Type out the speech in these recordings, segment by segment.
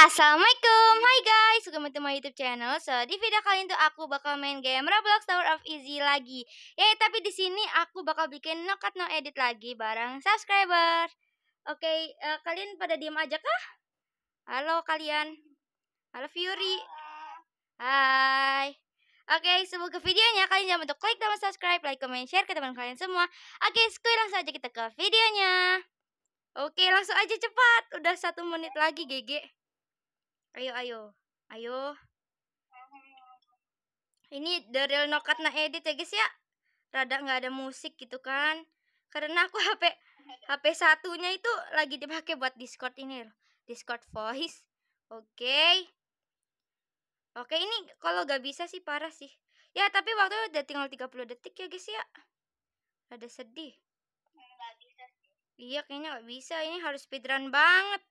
Assalamualaikum, hai guys, welcome to my youtube channel So, di video kali ini aku bakal main game Roblox Tower of Easy lagi Ya, tapi di sini aku bakal bikin no cut no edit lagi bareng subscriber Oke, okay, eh, kalian pada diem aja kah? Halo kalian Halo Fury Hai Oke, okay, sebelum videonya, kalian jangan untuk klik tombol subscribe, like, comment, share ke teman kalian semua Oke, okay, sekali langsung aja kita ke videonya Oke, langsung aja cepat. Udah satu menit lagi, GG. Ayo, ayo. Ayo. Hmm. Ini The Real Nokat na edit ya guys ya. Rada nggak ada musik gitu kan. Karena aku HP HP satunya itu lagi dipakai buat Discord ini loh. Discord voice. Oke. Okay. Oke, okay, ini kalau nggak bisa sih parah sih. Ya, tapi waktu udah tinggal 30 detik ya guys ya. Rada sedih. Iya, kayaknya nggak bisa. Ini harus speedrun banget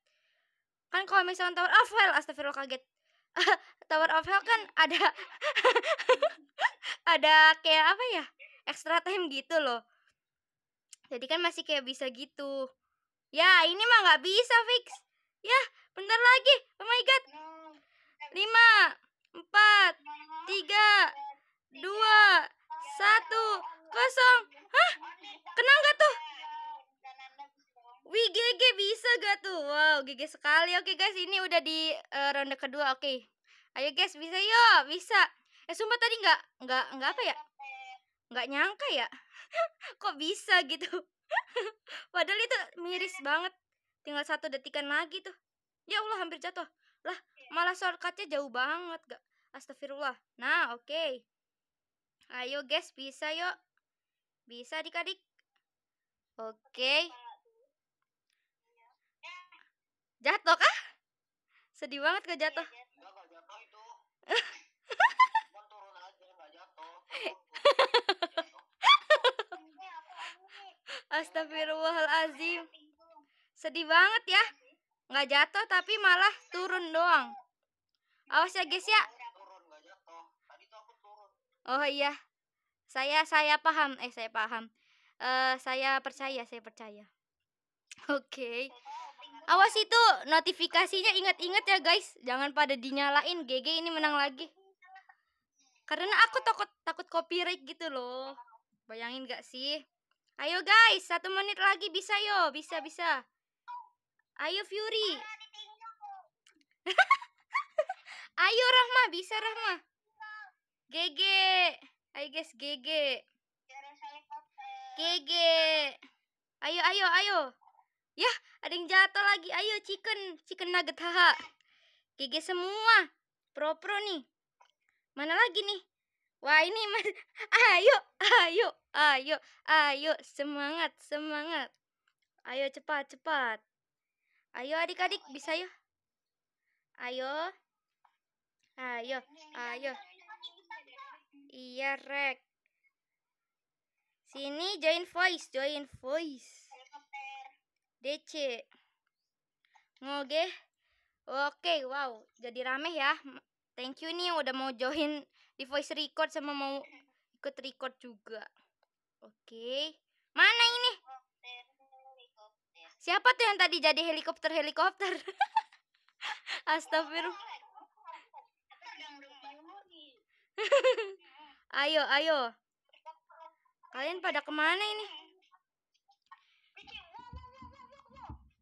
kan kalau misalkan Tower of Hell astagfirullah kaget Tower of Hell kan ada ada kayak apa ya extra time gitu loh jadi kan masih kayak bisa gitu ya ini mah nggak bisa fix ya bentar lagi oh my god lima empat tiga dua satu kosong hah kenal nggak tuh Wih GG bisa gak tuh? Wow GG sekali. Oke guys ini udah di uh, ronde kedua. Oke. Ayo guys bisa yuk bisa. Eh sumpah tadi gak Gak, gak apa ya? Gak nyangka ya? Kok bisa gitu? Padahal itu miris banget. Tinggal satu detikan lagi tuh. Ya Allah hampir jatuh. Lah malah shortcutnya jauh banget gak? Astagfirullah. Nah oke. Okay. Ayo guys bisa yuk. Bisa adik-adik. Oke. Okay. Jatuh kah? Sedih banget gue Gak, jatuh Astagfirullahaladzim iya, Astagfirullahalazim. Sedih banget ya. Nggak jatuh tapi malah turun doang. Awas ya guys ya. Oh iya. Saya saya paham. Eh saya paham. Uh, saya percaya, saya percaya. Oke. Okay. Awas itu notifikasinya ingat-ingat ya guys, jangan pada dinyalain. GG ini menang lagi. Karena aku takut takut copyright gitu loh. Bayangin gak sih? Ayo guys, satu menit lagi bisa yo, bisa bisa. Ayo Fury. Ayo Rahma, bisa Rahma. GG. Ayo guys, GG. GG. Ayo ayo ayo. Yah, ada yang jatuh lagi. Ayo chicken, chicken nugget haha. Gigi semua. Pro-pro nih. Mana lagi nih? Wah, ini mas ayo, ayo, ayo, ayo, semangat, semangat. Ayo cepat, cepat. Ayo adik-adik bisa yuk. Ayo. Ayo, ayo. Iya, Rek. Sini join voice, join voice. DC. Oke. Oke, wow. Jadi rame ya. Thank you nih udah mau join di voice record sama mau ikut record juga. Oke. Mana ini? Siapa tuh yang tadi jadi helikopter-helikopter? Astagfirullah. ayo, ayo. Kalian pada kemana ini?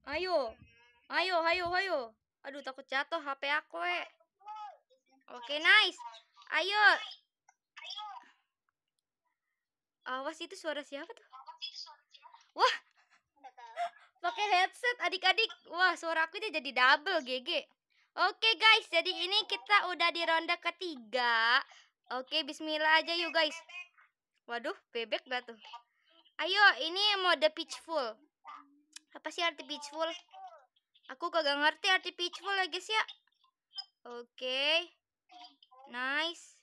Ayo. Ayo, ayo, ayo. Aduh, takut jatuh HP aku, eh. Oke, nice. Ayo. Awas itu suara siapa tuh? Wah. Pakai headset adik-adik. Wah, suara aku itu jadi double, GG. Oke, guys. Jadi ini kita udah di ronde ketiga. Oke, okay, bismillah aja yuk, guys. Waduh, bebek batu. Ayo, ini mode pitch full apa sih arti peaceful? Aku kagak ngerti arti peaceful ya guys ya. Oke. Okay. Nice.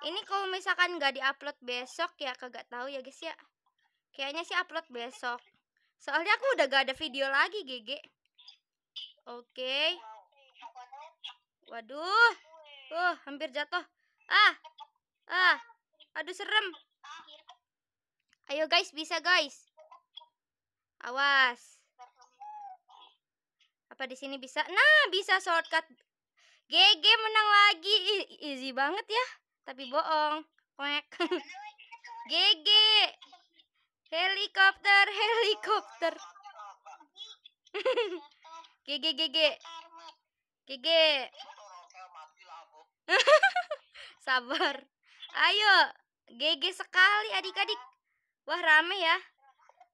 Ini kalau misalkan nggak diupload besok ya kagak tahu ya guys ya. Kayaknya sih upload besok. Soalnya aku udah gak ada video lagi, GG. Oke. Okay. Waduh. Uh, hampir jatuh. Ah. Ah. Aduh serem. Ayo guys, bisa guys. Awas. Apa di sini bisa? Nah, bisa shortcut. GG menang lagi. Easy banget ya. Tapi bohong. Kwek. GG. Helikopter, helikopter. GG GG. GG. Sabar. Ayo. GG sekali adik-adik. Wah, rame ya.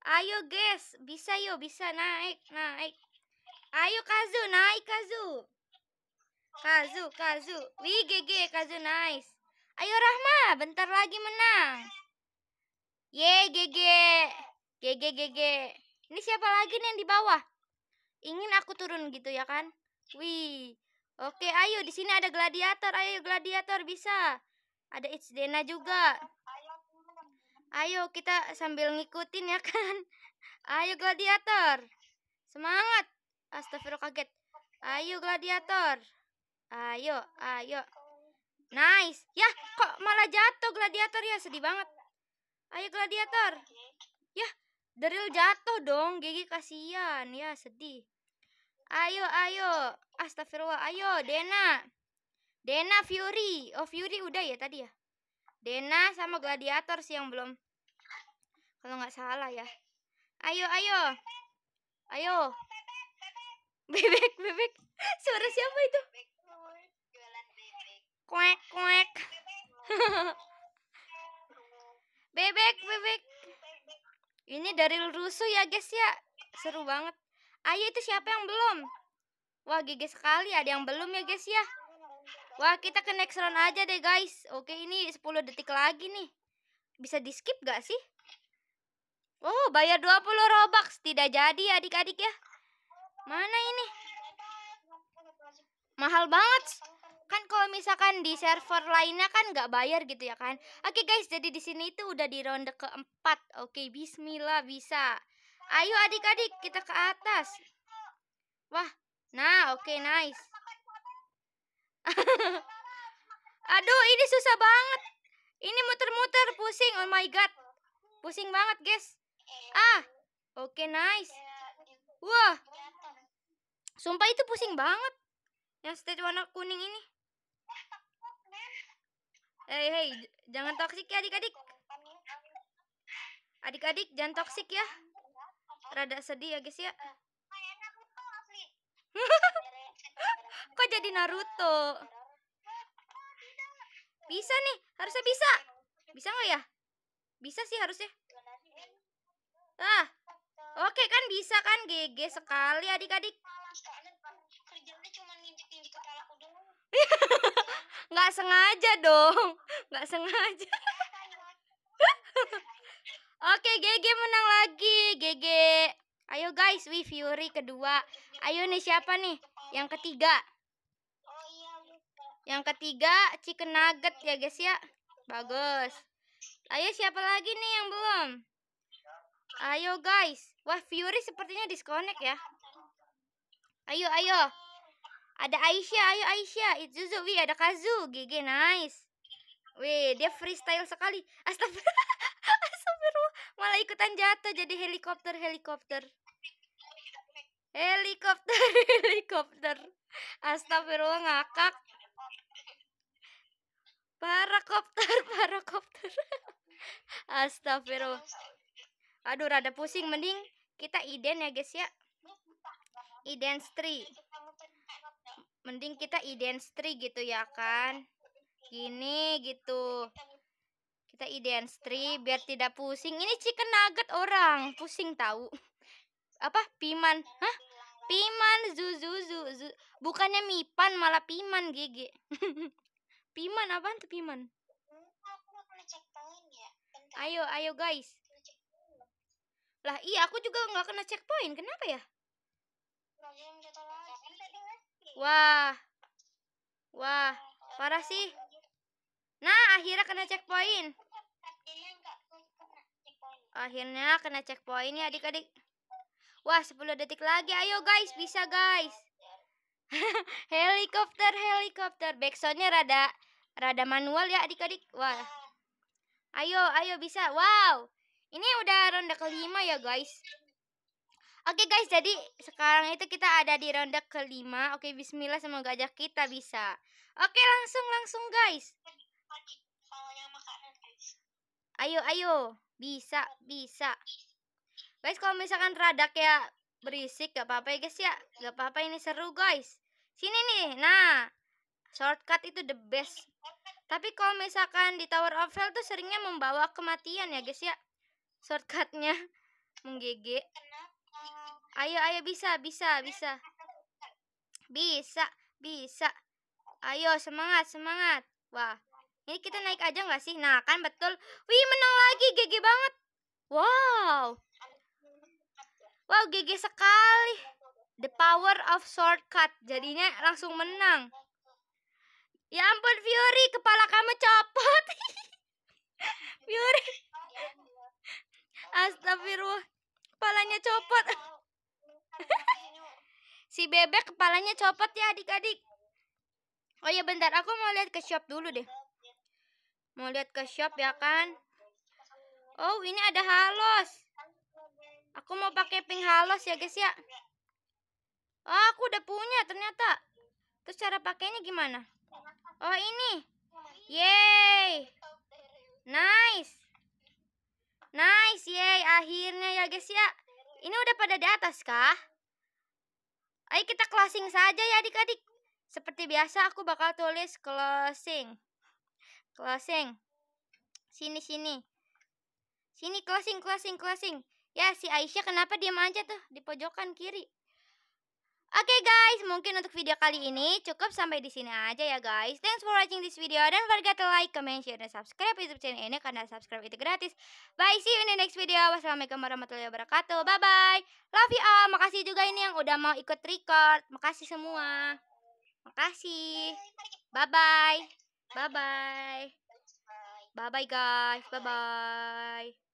Ayo guys, bisa yuk, bisa naik, naik. Ayo Kazu, naik Kazu. Kazu, Kazu. Wih, GG Kazu nice. Ayo Rahma, bentar lagi menang. Ye, GG. GG GG. Ini siapa lagi nih yang di bawah? Ingin aku turun gitu ya kan? Wih. Oke, ayo di sini ada gladiator. Ayo gladiator bisa. Ada Itzdena juga. Ayo kita sambil ngikutin ya kan. Ayo gladiator. Semangat. Astagfirullah kaget. Ayo gladiator. Ayo, ayo. Nice. Yah, kok malah jatuh gladiator ya? Sedih banget. Ayo gladiator. Yah, Deril jatuh dong. Gigi kasihan. Ya, sedih. Ayo, ayo. Astagfirullah. Ayo, Dena. Dena Fury. Oh, Fury udah ya tadi ya? Dena sama Gladiator sih yang belum. Kalau nggak salah ya. Ayo, ayo. Ayo. Bebek, bebek. Suara siapa itu? Kuek, kuek. bebek, bebek. Ini dari rusuh ya, guys ya. Seru banget. Ayo itu siapa yang belum? Wah, gigi sekali ada yang belum ya, guys ya. Wah, kita ke next round aja deh, guys. Oke, ini 10 detik lagi nih. Bisa di-skip gak sih? Oh, bayar 20 Robux. Tidak jadi adik-adik ya. Mana ini? Mahal banget. Kan kalau misalkan di server lainnya kan gak bayar gitu ya kan. Oke guys, jadi di sini itu udah di ronde keempat. Oke, bismillah bisa. Ayo adik-adik kita ke atas. Wah, nah oke nice. Aduh, ini susah banget. Ini muter-muter, pusing. Oh my god. Pusing banget, guys. Ah. Oke, okay, nice. Wah. Sumpah itu pusing banget. Yang stage warna kuning ini. Hei, hey, jangan toksik ya adik-adik. Adik-adik jangan toksik ya. Rada sedih ya, guys ya. Kok jadi Naruto? Bisa nih, harusnya bisa. Bisa nggak ya? Bisa sih harusnya. Ah, oke kan bisa kan GG sekali adik-adik. Nggak sengaja dong, nggak sengaja. Oke, GG menang lagi, GG. Ayo guys, we Fury kedua. Ayo nih siapa nih? Yang ketiga. Yang ketiga chicken nugget ya guys ya. Bagus. Ayo siapa lagi nih yang belum? Ayo guys. Wah Fury sepertinya disconnect ya. Ayo ayo. Ada Aisyah, ayo Aisyah. It's Zuzu, wih ada Kazu. GG nice. Wih, dia freestyle sekali. Astagfirullah. Astagfirullah. Malah ikutan jatuh jadi helikopter, helikopter. Helikopter, helikopter. Astagfirullah ngakak. Parakopter, parakopter. Astagfirullah. Aduh, rada pusing. Mending kita iden ya, guys ya. Iden stri. Mending kita iden stri gitu ya kan. Gini gitu. Kita iden stri biar tidak pusing. Ini chicken nugget orang. Pusing tahu. Apa? Piman. Hah? Piman, Zuzuzu. Zu, zu. Bukannya Mipan, malah Piman, Gigi. Piman apaan tuh Piman? Ya. Ayo, ayo guys. Lah iya, aku juga nggak kena checkpoint. Kenapa ya? Wah. Wah, parah sih. Nah, akhirnya kena checkpoint. Akhirnya kena checkpoint ya adik-adik. Wah, 10 detik lagi. Ayo guys, bisa guys. helikopter, helikopter. Backsoundnya rada Rada manual ya adik-adik. Wah. Ayo, ayo bisa. Wow. Ini udah ronde kelima ya guys. Oke okay, guys, jadi sekarang itu kita ada di ronde kelima. Oke, okay, bismillah semoga aja kita bisa. Oke, okay, langsung langsung guys. Ayo, ayo. Bisa, bisa. Guys, kalau misalkan radak ya berisik gak apa-apa ya guys ya. Gak apa-apa ini seru guys. Sini nih. Nah, shortcut itu the best tapi kalau misalkan di Tower of Hell tuh seringnya membawa kematian ya guys ya shortcutnya menggege ayo ayo bisa bisa bisa bisa bisa ayo semangat semangat wah ini kita naik aja nggak sih nah kan betul wih menang lagi gege banget wow wow gege sekali the power of shortcut jadinya langsung menang Ya ampun Fury, kepala kamu copot. Fury. Astagfirullah. Kepalanya copot. si bebek kepalanya copot ya adik-adik. Oh iya bentar, aku mau lihat ke shop dulu deh. Mau lihat ke shop ya kan? Oh, ini ada halos. Aku mau pakai pink halos ya guys ya. Oh, aku udah punya ternyata. Terus cara pakainya gimana? Oh ini. Yeay. Nice. Nice, yeay. Akhirnya ya guys ya. Ini udah pada di atas kah? Ayo kita closing saja ya adik-adik. Seperti biasa aku bakal tulis closing. Closing. Sini sini. Sini closing closing closing. Ya si Aisyah kenapa diam aja tuh di pojokan kiri? Oke okay guys, mungkin untuk video kali ini cukup sampai di sini aja ya guys. Thanks for watching this video. dan forget to like, comment, share, dan subscribe YouTube channel ini karena subscribe itu gratis. Bye, see you in the next video. Wassalamualaikum warahmatullahi wabarakatuh. Bye-bye. Love you all. Makasih juga ini yang udah mau ikut record. Makasih semua. Makasih. Bye-bye. Bye-bye. Bye-bye guys. Bye-bye.